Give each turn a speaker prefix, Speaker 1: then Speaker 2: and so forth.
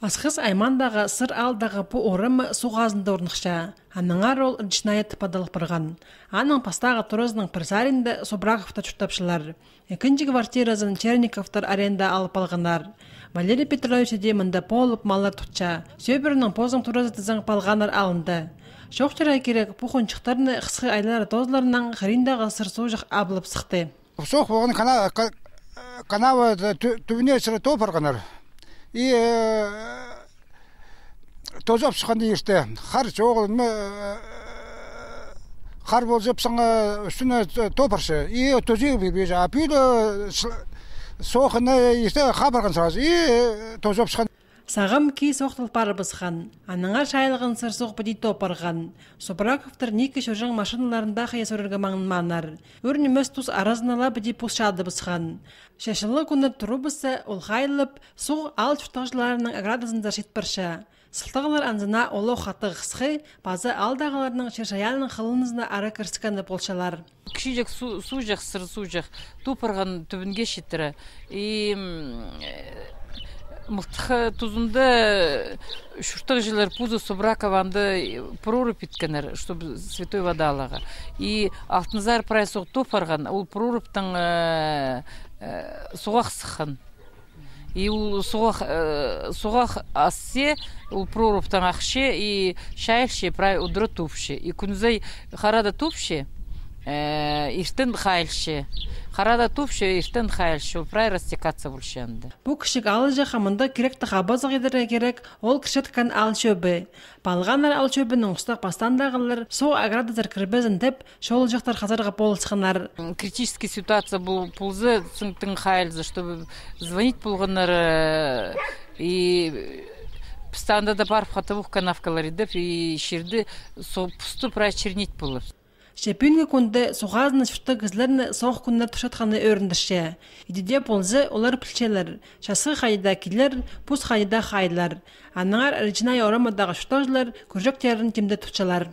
Speaker 1: Асхыз аймандағы сыр алдағы по орым суғазында орнықша. Аныңар ол джинает падалық Аның пастағы турозының пірсаринді Субраковта чұртапшылар. Екінші квартиразын Черниковтар аренда алып алғандар. Валерий Петрович де мында полып малар тұтча. Сөбірінің позың тұрызы тізің палғанар алынды. жерай керек пухончықтарны қысқы айлар тозларынан ғыриндағы сырсу жық абылып сықты.
Speaker 2: канава түбіне и э, тозап шыққанда еште қар жоқ қар э, болжап үстіне топыршы и төзеу бежа апюлі и что э, сразу и тозап
Speaker 1: шыққан сағым кей соқтыл парбысхан аныңа шайлығын сыр соқ бұдей топырған сопраковтар ники шөржің машиналарында қая сөріргі маңын манар өрні мөз тұс аразнала бұди пұсшадыбысхан шашылы күні ол ұлғайлып соқ ал чүфтағжыларының аградызында шетпірші сылтағылар анзына олы хаты қысқы базы алдағыларының шершаяның қылыңызына ары кірсікәнді болшалар
Speaker 3: Күші жек су жек, сыр су жек, тупырған түбінге шеттірі мылтықы тұзынды шуртық жылар пузо собракованды проруб иткенер чтобы святой вода алага и алтынзар прайсоқ топарған ол прорубтың э, э, суғақ сыққан и ул суғақ э, суғақ ассе ул прорубтың ақше и шайше прай удыры тупше и күнзай харада тупше Э, иштин хайлши харада тупши иштин хайлши упрай растекаться булшенди
Speaker 1: бу кишик ал жака мында керек тахабаз кидире керек ол кишеткан ал чөбү балганар ал чөбүнүн устак бастандагылар
Speaker 3: суу кирбезин деп шол жактар казарга болсханар критический ситуация бул пулзы цунктын хайлзы чтобы звонить булганар э, и станда да барып хатабук канавкалар деп и ишерди пусту пра чернить
Speaker 1: Шепинге күнді сухазны шырты кізлерні соғ күнді тұшатқаны өріндіше. Идеде болзы олар пілчелер, Шасығы хайда келер, пус хайда хайлар. Аныңар әрджінай орамадағы көржек күржектерін кемді тұтшалар.